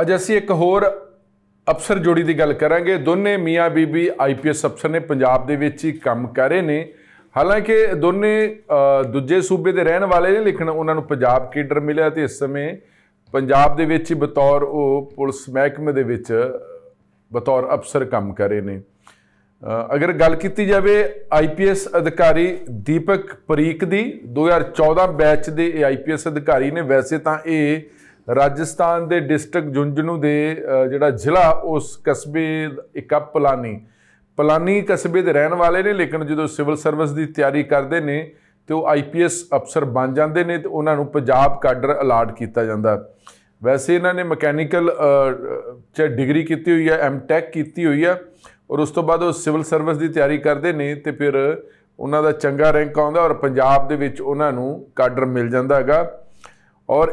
ਅੱਜ ਅਸੀਂ ਇੱਕ ਹੋਰ ਅਫਸਰ ਜੋੜੀ ਦੀ ਗੱਲ ਕਰਾਂਗੇ ਦੋਨੇ ਮੀਆਂ ਬੀਬੀ ਆਈਪੀਐਸ ਅਫਸਰ ਨੇ ਪੰਜਾਬ ਦੇ ਵਿੱਚ ਹੀ ਕੰਮ ਕਰ ਰਹੇ ਨੇ ਹਾਲਾਂਕਿ ਦੋਨੇ ਦੂਜੇ ਸੂਬੇ ਦੇ ਰਹਿਣ ਵਾਲੇ ਨੇ ਲੇਕਿਨ ਉਹਨਾਂ ਨੂੰ ਪੰਜਾਬ ਕੇਡਰ ਮਿਲਿਆ ਤੇ ਇਸ ਸਮੇਂ ਪੰਜਾਬ ਦੇ ਵਿੱਚ ਬਤੌਰ ਉਹ ਪੁਲਿਸ ਮਹਿਕਮੇ ਦੇ ਵਿੱਚ ਬਤੌਰ ਅਫਸਰ ਕੰਮ ਕਰ ਰਹੇ ਨੇ ਅਗਰ ਗੱਲ ਕੀਤੀ ਜਾਵੇ ਆਈਪੀਐਸ ਅਧਿਕਾਰੀ ਦੀਪਕ ਪਰੀਕ ਦੀ 2014 ਬੈਚ ਦੇ ਇਹ ਆਈਪੀਐਸ ਅਧਿਕਾਰੀ ਨੇ ਵੈਸੇ ਤਾਂ ਇਹ ਰਾਜਸਥਾਨ ਦੇ ਡਿਸਟ੍ਰਿਕਟ ਜੁੰਝਨੂ ਦੇ ਜਿਹੜਾ ਜ਼ਿਲ੍ਹਾ ਉਸ ਕਸਬੇ ਇਕੱਪ ਪਲਾਨੀ ਪਲਾਨੀ ਕਸਬੇ ਦੇ ਰਹਿਣ ਵਾਲੇ ਨੇ ਲੇਕਿਨ ਜਦੋਂ ਸਿਵਲ ਸਰਵਿਸ ਦੀ ਤਿਆਰੀ ਕਰਦੇ ਨੇ ਤੇ ਉਹ ਆਈਪੀਐਸ ਅਫਸਰ ਬਣ ਜਾਂਦੇ ਨੇ ਤੇ ਉਹਨਾਂ ਨੂੰ ਪੰਜਾਬ ਕਾਡਰ ਅਲਾਟ ਕੀਤਾ ਜਾਂਦਾ ਵੈਸੇ ਇਹਨਾਂ ਨੇ ਮਕੈਨੀਕਲ ਚ ਡਿਗਰੀ ਕੀਤੀ ਹੋਈ ਹੈ ਐਮਟੈਕ ਕੀਤੀ ਹੋਈ ਹੈ ਔਰ ਉਸ ਤੋਂ ਬਾਅਦ ਉਹ ਸਿਵਲ ਸਰਵਿਸ ਦੀ ਤਿਆਰੀ ਕਰਦੇ ਨੇ ਤੇ ਫਿਰ ਉਹਨਾਂ ਦਾ ਚੰਗਾ ਰੈਂਕ ਆਉਂਦਾ ਔਰ ਪੰਜਾਬ ਦੇ ਵਿੱਚ ਉਹਨਾਂ ਨੂੰ ਕਾਡਰ ਮਿਲ ਜਾਂਦਾ ਹੈਗਾ ਔਰ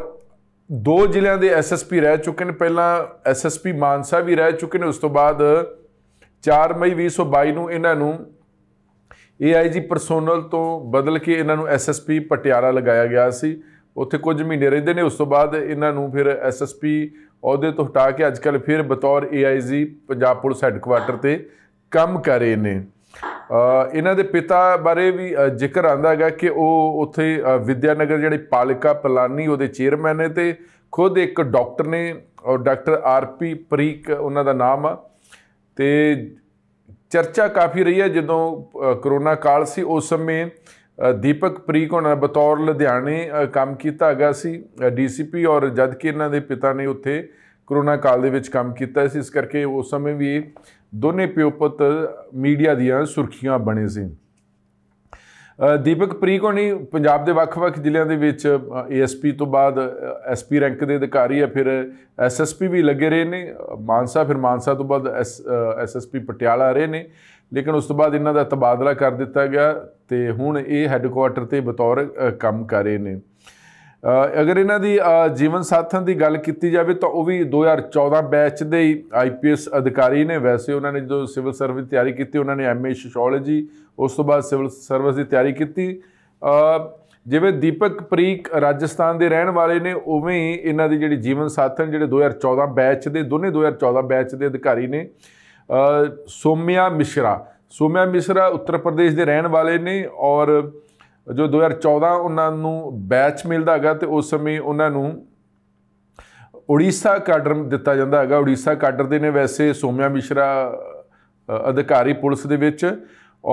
ਦੋ ਜ਼ਿਲ੍ਹਿਆਂ ਦੇ ਐਸਐਸਪੀ ਰਹਿ ਚੁੱਕੇ ਨੇ ਪਹਿਲਾਂ ਐਸਐਸਪੀ ਮਾਨਸਾ ਵੀ ਰਹਿ ਚੁੱਕੇ ਨੇ ਉਸ ਤੋਂ ਬਾਅਦ 4 ਮਈ 2022 ਨੂੰ ਇਹਨਾਂ ਨੂੰ ਏਆਈਜੀ ਪਰਸੋਨਲ ਤੋਂ ਬਦਲ ਕੇ ਇਹਨਾਂ ਨੂੰ ਐਸਐਸਪੀ ਪਟਿਆਲਾ ਲਗਾਇਆ ਗਿਆ ਸੀ ਉੱਥੇ ਕੁਝ ਮਹੀਨੇ ਰਹਿੰਦੇ ਨੇ ਉਸ ਤੋਂ ਬਾਅਦ ਇਹਨਾਂ ਨੂੰ ਫਿਰ ਐਸਐਸਪੀ ਅਹੁਦੇ ਤੋਂ ਹਟਾ ਕੇ ਅੱਜਕੱਲ ਫਿਰ ਬਤੌਰ ਏਆਈਜੀ ਪੰਜਾਬ ਪੁਲਿਸ ਹੈੱਡਕੁਆਰਟਰ ਤੇ ਕੰਮ ਕਰ ਰਹੇ ਨੇ ਇਹਨਾਂ ਦੇ ਪਿਤਾ ਬਾਰੇ ਵੀ ਜ਼ਿਕਰ ਆਂਦਾ ਹੈਗਾ ਕਿ ਉਹ ਉੱਥੇ ਵਿਦਿਆਨਗਰ ਜਿਹੜੀ ਪਾਲਿਕਾ ਪਲਾਨੀ ਉਹਦੇ ਚੇਅਰਮੈਨ ਨੇ ਤੇ ਖੁਦ ਇੱਕ ਡਾਕਟਰ ਨੇ ਔਰ ਡਾਕਟਰ ਆਰ ਪੀ ਪ੍ਰੀਕ ਉਹਨਾਂ ਦਾ ਨਾਮ ਆ ਤੇ ਚਰਚਾ ਕਾਫੀ ਰਹੀ ਹੈ ਜਦੋਂ ਕਰੋਨਾ ਕਾਲ ਸੀ ਉਸ ਸਮੇਂ ਦੀਪਕ ਪ੍ਰੀਕ ਹੋਣਾ ਬਤੌਰ ਲੁਧਿਆਣੇ ਕੰਮ ਕੀਤਾ ਹੈਗਾ ਸੀ ਡੀਸੀਪੀ ਔਰ ਜਦ ਕਿ ਇਹਨਾਂ ਦੇ ਪਿਤਾ ਨੇ ਉੱਥੇ ਕਰੋਨਾ ਕਾਲ ਦੇ ਵਿੱਚ ਕੰਮ ਕੀਤਾ ਸੀ ਇਸ ਕਰਕੇ ਉਸ ਸਮੇਂ ਵੀ ਦੋਨੇ ਪਿਓਪਤ ਮੀਡੀਆ ਦੀਆਂ ਸੁਰਖੀਆਂ ਬਣੇ ਸੀ ਦੀਪਕ ਪ੍ਰੀਕ ਕੋਣੀ ਪੰਜਾਬ ਦੇ ਵੱਖ-ਵੱਖ ਜ਼ਿਲ੍ਹਿਆਂ ਦੇ ਵਿੱਚ ਏਐਸਪੀ ਤੋਂ ਬਾਅਦ ਐਸਪੀ ਰੈਂਕ ਦੇ ਅਧਿਕਾਰੀ ਆ ਫਿਰ ਐਸਐਸਪੀ ਵੀ ਲੱਗੇ ਰਹੇ ਨੇ ਮਾਨਸਾ ਫਿਰ ਮਾਨਸਾ ਤੋਂ ਬਾਅਦ ਐਸਐਸਪੀ ਪਟਿਆਲਾ ਰਹੇ ਨੇ ਲੇਕਿਨ ਉਸ ਤੋਂ ਬਾਅਦ ਇਹਨਾਂ ਦਾ ਤਬਾਦਲਾ ਕਰ ਦਿੱਤਾ ਗਿਆ ਤੇ ਹੁਣ ਇਹ ਹੈੱਡਕੁਆਰਟਰ ਤੇ ਬਤੌਰ ਕੰਮ ਕਰ ਰਹੇ ਨੇ ਅਗਰ ਇਹਨਾਂ ਦੀ ਜੀਵਨ ਸਾਥਣ ਦੀ ਗੱਲ ਕੀਤੀ ਜਾਵੇ ਤਾਂ ਉਹ ਵੀ 2014 ਬੈਚ ਦੇ ਹੀ ਆਈਪੀਐਸ ਅਧਿਕਾਰੀ ਨੇ ਵੈਸੇ ਉਹਨਾਂ ਨੇ ਜਦੋਂ ਸਿਵਲ ਸਰਵਿਸ ਦੀ ਤਿਆਰੀ ਕੀਤੀ ਉਹਨਾਂ ਨੇ ਐਮਏ ਸੋਸ਼ੀਓਲੋਜੀ ਉਸ ਤੋਂ ਬਾਅਦ ਸਿਵਲ ਸਰਵਿਸ ਦੀ ਤਿਆਰੀ ਕੀਤੀ ਜਿਵੇਂ ਦੀਪਕ ਪ੍ਰੀਕ ਰਾਜਸਥਾਨ ਦੇ ਰਹਿਣ ਵਾਲੇ ਨੇ ਉਵੇਂ ਹੀ ਇਹਨਾਂ ਦੀ ਜਿਹੜੀ ਜੀਵਨ ਸਾਥਣ ਜਿਹੜੇ 2014 ਬੈਚ ਦੇ ਦੋਨੇ 2014 ਬੈਚ ਦੇ ਅਧਿਕਾਰੀ ਨੇ ਸੋਮਿਆ ਮਿਸ਼ਰਾ ਸੋਮਿਆ ਮਿਸ਼ਰਾ ਉੱਤਰ ਪ੍ਰਦੇਸ਼ ਦੇ ਰਹਿਣ ਵਾਲੇ ਨੇ ਔਰ ਜੋ 2014 ਉਹਨਾਂ ਨੂੰ ਬੈਚ ਮਿਲਦਾ ਹੈਗਾ ਤੇ ਉਸ ਸਮੇਂ ਉਹਨਾਂ ਨੂੰ ਉੜੀਸਾ ਕਾਡਰ ਦਿੱਤਾ ਜਾਂਦਾ ਹੈਗਾ ਉੜੀਸਾ ਕਾਡਰ ਦੇ ਨੇ ਵੈਸੇ ਸੋਮਿਆ ਮਿਸ਼ਰਾ ਅਧਿਕਾਰੀ ਪੁਲਿਸ ਦੇ ਵਿੱਚ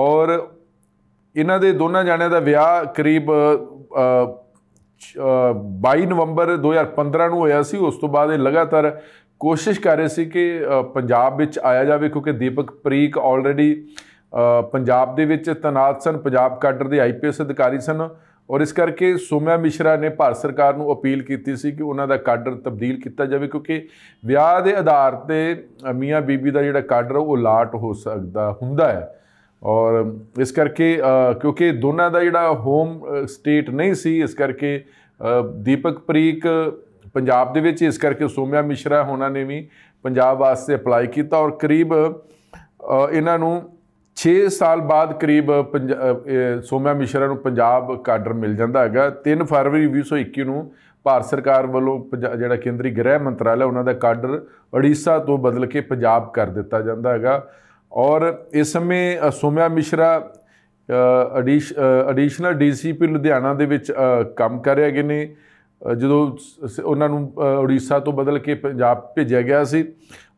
ਔਰ ਇਹਨਾਂ ਦੇ ਦੋਨਾਂ ਜਾਣਿਆਂ ਦਾ ਵਿਆਹ ਕਰੀਬ 22 ਨਵੰਬਰ 2015 ਨੂੰ ਹੋਇਆ ਸੀ ਉਸ ਤੋਂ ਬਾਅਦ ਇਹ ਲਗਾਤਾਰ ਕੋਸ਼ਿਸ਼ ਕਰ ਰਹੇ ਸੀ ਕਿ ਪੰਜਾਬ ਵਿੱਚ ਆਇਆ ਜਾਵੇ ਕਿਉਂਕਿ ਦੀਪਕ ਪ੍ਰੀਕ ਆਲਰੇਡੀ ਪੰਜਾਬ ਦੇ ਵਿੱਚ ਤਨਾਤ ਸਨ ਪੰਜਾਬ ਕਾਡਰ ਦੇ ਆਈਪੀਐਸ ਅਧਿਕਾਰੀ ਸਨ ਔਰ ਇਸ ਕਰਕੇ ਸੋਮਿਆ ਮਿਸ਼ਰਾ ਨੇ ਭਾਰਤ ਸਰਕਾਰ ਨੂੰ ਅਪੀਲ ਕੀਤੀ ਸੀ ਕਿ ਉਹਨਾਂ ਦਾ ਕਾਡਰ ਤਬਦੀਲ ਕੀਤਾ ਜਾਵੇ ਕਿਉਂਕਿ ਵਿਆਹ ਦੇ ਆਧਾਰ ਤੇ ਮੀਆਂ ਬੀਬੀ ਦਾ ਜਿਹੜਾ ਕਾਡਰ ਉਹ ਲਾਟ ਹੋ ਸਕਦਾ ਹੁੰਦਾ ਹੈ ਔਰ ਇਸ ਕਰਕੇ ਕਿਉਂਕਿ ਦੋਨਾਂ ਦਾ ਜਿਹੜਾ ਹੋਮ ਸਟੇਟ ਨਹੀਂ ਸੀ ਇਸ ਕਰਕੇ ਦੀਪਕ ਪ੍ਰੀਕ ਪੰਜਾਬ ਦੇ ਵਿੱਚ ਇਸ ਕਰਕੇ ਸੋਮਿਆ ਮਿਸ਼ਰਾ ਹੋਣਾ ਨੇ ਵੀ ਪੰਜਾਬ ਵਾਸਤੇ ਅਪਲਾਈ ਕੀਤਾ ਔਰ ਕਰੀਬ ਇਹਨਾਂ ਨੂੰ 6 ਸਾਲ ਬਾਅਦ ਕਰੀਬ ਸੋਮਿਆ ਮਿਸ਼ਰਾ ਨੂੰ ਪੰਜਾਬ ਕਾਡਰ ਮਿਲ ਜਾਂਦਾ ਹੈਗਾ 3 ਫਰਵਰੀ 2021 ਨੂੰ ਭਾਰਤ ਸਰਕਾਰ ਵੱਲੋਂ ਜਿਹੜਾ ਕੇਂਦਰੀ ਗ੍ਰਹਿ ਮੰਤਰਾਲਾ ਉਹਨਾਂ ਦਾ ਕਾਡਰ ਅੜੀਸਾ ਤੋਂ ਬਦਲ ਕੇ ਪੰਜਾਬ ਕਰ ਦਿੱਤਾ ਜਾਂਦਾ ਹੈਗਾ ਔਰ ਇਸ ਸਮੇਂ ਸੋਮਿਆ ਮਿਸ਼ਰਾ ਐਡੀਸ਼ਨਲ ਡੀਸੀਪੀ ਲੁਧਿਆਣਾ ਦੇ ਵਿੱਚ ਕੰਮ ਕਰ ਰਹੇ ਹੈਗੇ ਨੇ ਜਦੋਂ ਉਹਨਾਂ ਨੂੰ ਉੜੀਸਾ ਤੋਂ ਬਦਲ ਕੇ ਪੰਜਾਬ ਭੇਜਿਆ ਗਿਆ ਸੀ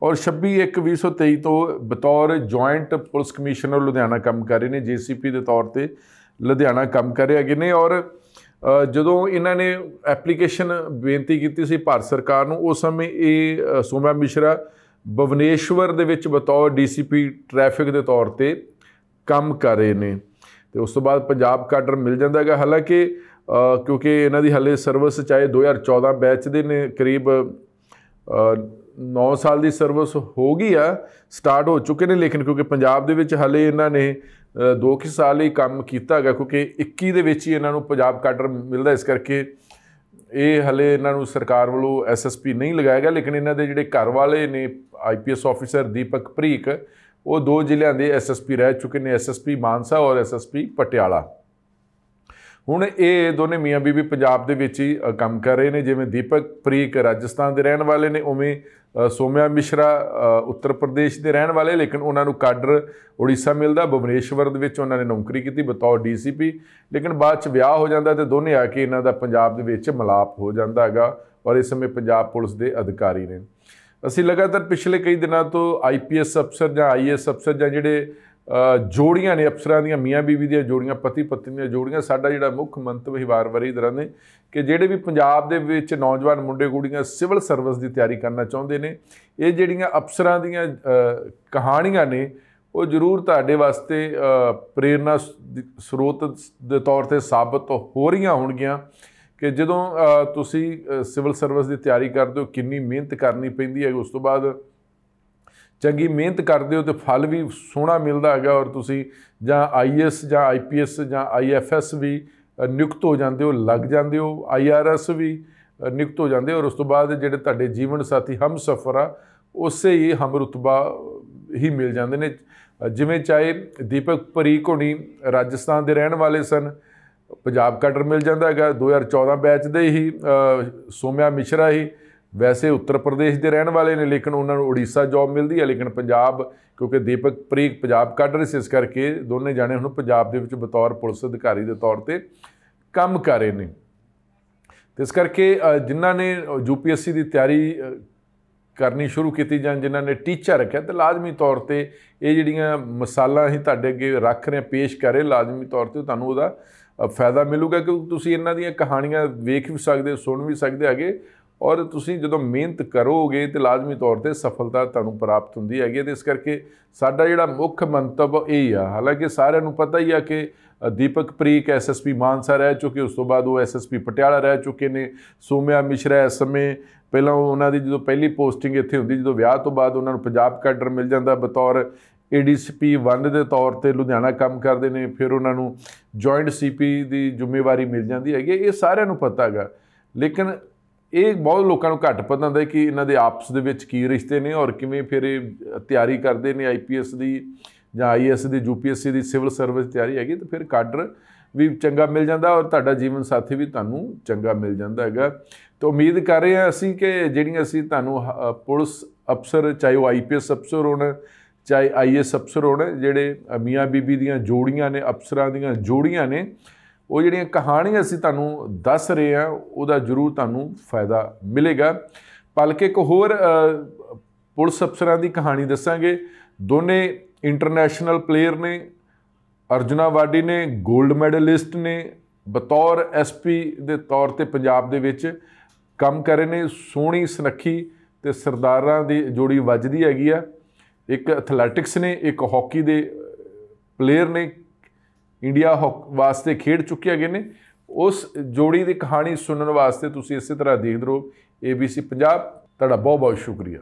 ਔਰ 26 1 2023 ਤੋਂ ਬਤੌਰ ਜੁਆਇੰਟ ਪੁਲਿਸ ਕਮਿਸ਼ਨਰ ਲੁਧਿਆਣਾ ਕੰਮ ਕਰ ਰਹੇ ਨੇ ਜੀਸੀਪੀ ਦੇ ਤੌਰ ਤੇ ਲੁਧਿਆਣਾ ਕੰਮ ਕਰ ਰਹੇ ਹੈਗੇ ਨੇ ਔਰ ਜਦੋਂ ਇਹਨਾਂ ਨੇ ਐਪਲੀਕੇਸ਼ਨ ਬੇਨਤੀ ਕੀਤੀ ਸੀ ਭਾਰਤ ਸਰਕਾਰ ਨੂੰ ਉਸ ਸਮੇਂ ਇਹ ਸੋਮਾ ਮਿਸ਼ਰਾ ਬਵਨੇਸ਼ਵਰ ਦੇ ਵਿੱਚ ਬਤੌਰ ਡੀਸੀਪੀ ਟ੍ਰੈਫਿਕ ਦੇ ਤੌਰ ਤੇ ਕੰਮ ਕਰ ਰਹੇ ਨੇ ਤੇ ਉਸ ਤੋਂ ਬਾਅਦ ਪੰਜਾਬ ਕਾਡਰ ਮਿਲ ਜਾਂਦਾ ਹੈਗਾ ਹਾਲਾਂਕਿ ਕਿਉਂਕਿ ਇਹਨਾਂ ਦੀ ਹੱਲੇ ਸਰਵਿਸ ਚਾਹੇ 2014 ਬੈਚ ਦੇ ਨੇ ਕਰੀਬ 9 ਸਾਲ ਦੀ ਸਰਵਿਸ ਹੋ ਗਈ ਆ ਸਟਾਰਟ ਹੋ ਚੁੱਕੇ ਨੇ ਲੇਕਿਨ ਕਿਉਂਕਿ ਪੰਜਾਬ ਦੇ ਵਿੱਚ ਹਲੇ ਇਹਨਾਂ ਨੇ 2 ਕਿ ਸਾਲ ਹੀ ਕੰਮ ਕੀਤਾ ਹੈਗਾ ਕਿਉਂਕਿ 21 ਦੇ ਵਿੱਚ ਹੀ ਇਹਨਾਂ ਨੂੰ ਪੰਜਾਬ ਕਾਡਰ ਮਿਲਦਾ ਇਸ ਕਰਕੇ ਇਹ ਹਲੇ ਇਹਨਾਂ ਨੂੰ ਸਰਕਾਰ ਵੱਲੋਂ ਐਸਐਸਪੀ ਨਹੀਂ ਲਗਾਇਆ ਗਿਆ ਲੇਕਿਨ ਇਹਨਾਂ ਦੇ ਜਿਹੜੇ ਘਰ ਵਾਲੇ ਨੇ ਆਈਪੀਐਸ ਆਫੀਸਰ ਦੀਪਕ ਪ੍ਰੀਕ ਉਹ ਦੋ ਜ਼ਿਲ੍ਹਿਆਂ ਦੇ ਐਸਐਸਪੀ ਰਹਿ ਚੁੱਕੇ ਨੇ ਐਸਐਸਪੀ ਮਾਨਸਾ ਔਰ ਐਸਐਸਪੀ ਪਟਿਆਲਾ ਹੁਣ ਇਹ ਦੋਨੇ ਮੀਆਂ ਬੀਬੀ ਪੰਜਾਬ ਦੇ ਵਿੱਚ ਹੀ ਕੰਮ ਕਰ ਰਹੇ ਨੇ ਜਿਵੇਂ ਦੀਪਕ ਪ੍ਰੀਕ ਰਾਜਸਥਾਨ ਦੇ ਰਹਿਣ ਵਾਲੇ ਨੇ ਉਵੇਂ ਸੋਮਿਆ ਮਿਸ਼ਰਾ ਉੱਤਰ ਪ੍ਰਦੇਸ਼ ਦੇ ਰਹਿਣ ਵਾਲੇ ਲੇਕਿਨ ਉਹਨਾਂ ਨੂੰ ਕਾਡਰ ਓਡੀਸ਼ਾ ਮਿਲਦਾ ਭੁਵਨੇਸ਼ਵਰ ਦੇ ਵਿੱਚ ਉਹਨਾਂ ਨੇ ਨੌਕਰੀ ਕੀਤੀ ਬਤੌਰ ਡੀਸੀਪੀ ਲੇਕਿਨ ਬਾਅਦ ਚ ਵਿਆਹ ਹੋ ਜਾਂਦਾ ਤੇ ਦੋਨੇ ਆ ਕੇ ਇਹਨਾਂ ਦਾ ਪੰਜਾਬ ਦੇ ਵਿੱਚ ਮਲਾਪ ਹੋ ਜਾਂਦਾ ਹੈਗਾ ਔਰ ਇਸ ਸਮੇਂ ਪੰਜਾਬ ਪੁਲਿਸ ਦੇ ਅਧਿਕਾਰੀ ਨੇ ਅਸੀਂ ਲਗਾਤਾਰ ਪਿਛਲੇ ਕਈ ਦਿਨਾਂ ਤੋਂ ਆਈਪੀਐਸ ਅਫਸਰ ਜਾਂ ਆਈਐਸ ਅਫਸਰ ਜਾਂ ਜਿਹੜੇ ਜੋੜੀਆਂ ਨੇ ਅਫਸਰਾਂ ਦੀਆਂ ਮੀਆਂ ਬੀਵੀ ਦੀਆਂ ਜੋੜੀਆਂ ਪਤੀ ਪਤਨੀ ਦੀਆਂ ਜੋੜੀਆਂ ਸਾਡਾ ਜਿਹੜਾ ਮੁੱਖ ਮੰਤਵ ਹੀ ਵਾਰ-ਵਾਰੀ ਦਰਾਂ ਨੇ ਕਿ ਜਿਹੜੇ ਵੀ ਪੰਜਾਬ ਦੇ ਵਿੱਚ ਨੌਜਵਾਨ ਮੁੰਡੇ ਕੁੜੀਆਂ ਸਿਵਲ ਸਰਵਿਸ ਦੀ ਤਿਆਰੀ ਕਰਨਾ ਚਾਹੁੰਦੇ ਨੇ ਇਹ ਜਿਹੜੀਆਂ ਅਫਸਰਾਂ ਦੀਆਂ ਕਹਾਣੀਆਂ ਨੇ ਉਹ ਜ਼ਰੂਰ ਤੁਹਾਡੇ ਵਾਸਤੇ ਪ੍ਰੇਰਣਾ ਸਰੋਤ ਦੇ ਤੌਰ ਤੇ ਸਾਬਤ ਹੋ ਰਹੀਆਂ ਹੋਣਗੀਆਂ ਕਿ ਜਦੋਂ ਤੁਸੀਂ ਸਿਵਲ ਸਰਵਿਸ ਦੀ ਤਿਆਰੀ ਕਰਦੇ ਹੋ ਕਿੰਨੀ ਮਿਹਨਤ ਕਰਨੀ ਪੈਂਦੀ ਹੈ ਉਸ ਤੋਂ ਬਾਅਦ ਚੰਗੀ ਮਿਹਨਤ ਕਰਦੇ ਹੋ ਤੇ ਫਲ ਵੀ ਸੋਹਣਾ ਮਿਲਦਾ ਹੈਗਾ ਔਰ ਤੁਸੀਂ ਜਾਂ ਆਈਐਸ ਜਾਂ ਆਈਪੀਐਸ ਜਾਂ ਆਈਐਫਐਸ ਵੀ ਨਿਯੁਕਤ ਹੋ ਜਾਂਦੇ ਹੋ ਲੱਗ ਜਾਂਦੇ ਹੋ ਆਈਆਰਐਸ ਵੀ ਨਿਯੁਕਤ ਹੋ ਜਾਂਦੇ ਔਰ ਉਸ ਤੋਂ ਬਾਅਦ ਜਿਹੜੇ ਤੁਹਾਡੇ ਜੀਵਨ ਸਾਥੀ ਹਮ ਸਫਰ ਆ ਉਸੇ ਹੀ ਹਮ ਰਤਬਾ ਹੀ ਮਿਲ ਜਾਂਦੇ ਨੇ ਜਿਵੇਂ ਚਾਹੇ ਦੀਪਕ ਪਰੀਕ ਹੋਣੀ ਰਾਜਸਥਾਨ ਦੇ ਰਹਿਣ ਵਾਲੇ ਸਨ ਪੰਜਾਬ ਕੈਡਰ ਮਿਲ ਜਾਂਦਾ ਹੈਗਾ 2014 ਬੈਚ ਦੇ ਹੀ ਸੋਮਿਆ ਮਿਸ਼ਰਾ ਹੀ ਵੈਸੇ ਉੱਤਰ ਪ੍ਰਦੇਸ਼ ਦੇ ਰਹਿਣ ਵਾਲੇ ਨੇ ਲੇਕਿਨ ਉਹਨਾਂ ਨੂੰ ਉੜੀਸਾ ਜੌਬ ਮਿਲਦੀ ਹੈ ਲੇਕਿਨ ਪੰਜਾਬ ਕਿਉਂਕਿ ਦੀਪਕ ਪ੍ਰੀਖ ਪੰਜਾਬ ਕੱਢ ਰਹੇ ਸੀ ਇਸ ਕਰਕੇ ਦੋਨੇ ਜਾਣੇ ਹੁਣ ਪੰਜਾਬ ਦੇ ਵਿੱਚ ਬਤੌਰ ਪੁਲਿਸ ਅਧਿਕਾਰੀ ਦੇ ਤੌਰ ਤੇ ਕੰਮ ਕਰ ਰਹੇ ਨੇ ਤੇ ਇਸ ਕਰਕੇ ਜਿਨ੍ਹਾਂ ਨੇ ਯੂਪੀਐਸਸੀ ਦੀ ਤਿਆਰੀ ਕਰਨੀ ਸ਼ੁਰੂ ਕੀਤੀ ਜਾਂ ਜਿਨ੍ਹਾਂ ਨੇ ਟੀਚਾ ਰੱਖਿਆ ਤੇ ਲਾਜ਼ਮੀ ਤੌਰ ਤੇ ਇਹ ਜਿਹੜੀਆਂ ਮਸਾਲਾ ਅਸੀਂ ਤੁਹਾਡੇ ਅੱਗੇ ਰੱਖ ਰਹੇ ਪੇਸ਼ ਕਰੇ ਲਾਜ਼ਮੀ ਤੌਰ ਤੇ ਤੁਹਾਨੂੰ ਉਹਦਾ ਫਾਇਦਾ ਮਿਲੂਗਾ ਕਿ ਤੁਸੀਂ ਇਹਨਾਂ ਦੀਆਂ ਕਹਾਣੀਆਂ ਵੇਖ ਵੀ ਸਕਦੇ ਸੁਣ ਵੀ ਸਕਦੇ ਹੋਗੇ ਔਰ ਤੁਸੀਂ ਜਦੋਂ ਮਿਹਨਤ ਕਰੋਗੇ ਤੇ ਲਾਜ਼ਮੀ ਤੌਰ ਤੇ ਸਫਲਤਾ ਤੁਹਾਨੂੰ ਪ੍ਰਾਪਤ ਹੁੰਦੀ ਹੈਗੀ ਤੇ ਇਸ ਕਰਕੇ ਸਾਡਾ ਜਿਹੜਾ ਮੁੱਖ ਮੰਤਵ ਇਹ ਆ ਹਾਲਾਂਕਿ ਸਾਰਿਆਂ ਨੂੰ ਪਤਾ ਹੀ ਆ ਕਿ ਦੀਪਕ ਪ੍ਰੀਕ ਐਸਐਸਪੀ ਮਾਨਸਾ ਰਹਿ ਚੁੱਕੇ ਉਸ ਤੋਂ ਬਾਅਦ ਉਹ ਐਸਐਸਪੀ ਪਟਿਆਲਾ ਰਹਿ ਚੁੱਕੇ ਨੇ ਸੋਮਿਆ ਮਿਸ਼ਰਾ ਇਸ ਸਮੇਂ ਪਹਿਲਾਂ ਉਹਨਾਂ ਦੀ ਜਦੋਂ ਪਹਿਲੀ ਪੋਸਟਿੰਗ ਇੱਥੇ ਹੁੰਦੀ ਜਦੋਂ ਵਿਆਹ ਤੋਂ ਬਾਅਦ ਉਹਨਾਂ ਨੂੰ ਪੰਜਾਬ ਕੈਡਰ ਮਿਲ ਜਾਂਦਾ ਬਤੌਰ ਏਡੀਸੀਪੀ 1 ਦੇ ਤੌਰ ਤੇ ਲੁਧਿਆਣਾ ਕੰਮ ਕਰਦੇ ਨੇ ਫਿਰ ਉਹਨਾਂ ਨੂੰ ਜੁਆਇੰਟ ਸੀਪੀ ਦੀ ਜ਼ਿੰਮੇਵਾਰੀ ਮਿਲ ਜਾਂਦੀ ਹੈਗੀ ਇਹ ਸਾਰਿਆਂ ਨੂੰ ਪਤਾ ਹੈਗਾ ਲੇਕਿਨ ਇਹ ਬਹੁਤ ਲੋਕਾਂ ਨੂੰ ਘੱਟ ਪਤਾ ਹੁੰਦਾ ਕਿ ਇਹਨਾਂ ਦੇ ਆਪਸ ਦੇ ਵਿੱਚ ਕੀ ਰਿਸ਼ਤੇ ਨੇ ਔਰ ਕਿਵੇਂ ਫਿਰ ਇਹ ਤਿਆਰੀ ਕਰਦੇ ਨੇ ਆਈਪੀਐਸ ਦੀ ਜਾਂ ਆਈਐਸ ਦੀ ਯੂਪੀਐਸਸੀ ਦੀ ਸਿਵਲ ਸਰਵਿਸ ਤਿਆਰੀ ਹੈਗੀ ਤਾਂ ਫਿਰ ਕਾਡਰ ਵੀ ਚੰਗਾ ਮਿਲ ਜਾਂਦਾ ਔਰ ਤੁਹਾਡਾ ਜੀਵਨ ਸਾਥੀ ਵੀ ਤੁਹਾਨੂੰ ਚੰਗਾ ਮਿਲ ਜਾਂਦਾ ਹੈਗਾ ਤਾਂ ਉਮੀਦ ਕਰ ਰਹੇ ਹਾਂ ਅਸੀਂ ਕਿ ਜਿਹੜੀਆਂ ਅਸੀਂ ਤੁਹਾਨੂੰ ਪੁਲਿਸ ਅਫਸਰ ਚਾਹੇ ਉਹ ਆਈਪੀਐਸ ਅਫਸਰ ਹੋਣ ਚਾਹੇ ਆਈਐਸ ਅਫਸਰ ਹੋਣ ਜਿਹੜੇ ਮੀਆਂ ਬੀਬੀ ਦੀਆਂ ਜੋੜੀਆਂ ਨੇ ਅਫਸਰਾਂ ਦੀਆਂ ਜੋੜੀਆਂ ਨੇ ਉਹ ਜਿਹੜੀਆਂ ਕਹਾਣੀਆਂ ਅਸੀਂ ਤੁਹਾਨੂੰ ਦੱਸ ਰਹੇ ਆ ਉਹਦਾ ਜ਼ਰੂਰ ਤੁਹਾਨੂੰ ਫਾਇਦਾ ਮਿਲੇਗਾ ਬਲਕਿ ਇੱਕ ਹੋਰ ਪੁਲਿਸ ਅਫਸਰਾਂ ਦੀ ਕਹਾਣੀ ਦੱਸਾਂਗੇ ਦੋਨੇ ਇੰਟਰਨੈਸ਼ਨਲ ਪਲੇਅਰ ਨੇ ਅਰਜੁਨਾ ਵਾਡੀ ਨੇ 골ਡ ਮੈਡਲਿਸਟ ਨੇ ਬਤੌਰ ਐਸਪੀ ਦੇ ਤੌਰ ਤੇ ਪੰਜਾਬ ਦੇ ਵਿੱਚ ਕੰਮ ਕਰ ਰਹੇ ਨੇ ਸੋਹਣੀ ਸੁਨੱਖੀ ਤੇ ਸਰਦਾਰਾਂ ਦੀ ਜੋੜੀ ਵੱਜਦੀ ਹੈਗੀ ਆ ਇੱਕ ਐਥਲੈਟਿਕਸ ਨੇ ਇੱਕ ਹਾਕੀ ਦੇ ਪਲੇਅਰ ਨੇ ਇੰਡੀਆ ਵਾਸਤੇ ਖੇਡ ਚੁੱਕੇ ਹੈਗੇ ਨੇ ਉਸ ਜੋੜੀ ਦੀ ਕਹਾਣੀ ਸੁਣਨ ਵਾਸਤੇ ਤੁਸੀਂ ਇਸੇ ਤਰ੍ਹਾਂ ਦੇਖਦੇ ਰਹੋ ABC ਪੰਜਾਬ ਤੁਹਾਡਾ ਬਹੁਤ ਬਹੁਤ ਸ਼ੁਕਰੀਆ